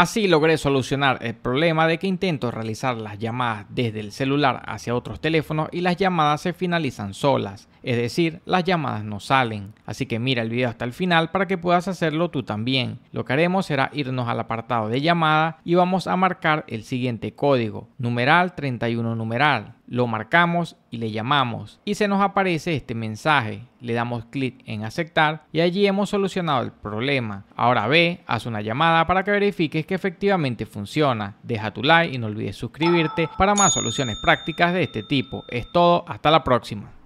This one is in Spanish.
Así logré solucionar el problema de que intento realizar las llamadas desde el celular hacia otros teléfonos y las llamadas se finalizan solas, es decir, las llamadas no salen. Así que mira el video hasta el final para que puedas hacerlo tú también. Lo que haremos será irnos al apartado de llamada y vamos a marcar el siguiente código, numeral 31 numeral lo marcamos y le llamamos y se nos aparece este mensaje. Le damos clic en aceptar y allí hemos solucionado el problema. Ahora ve, haz una llamada para que verifiques que efectivamente funciona. Deja tu like y no olvides suscribirte para más soluciones prácticas de este tipo. Es todo, hasta la próxima.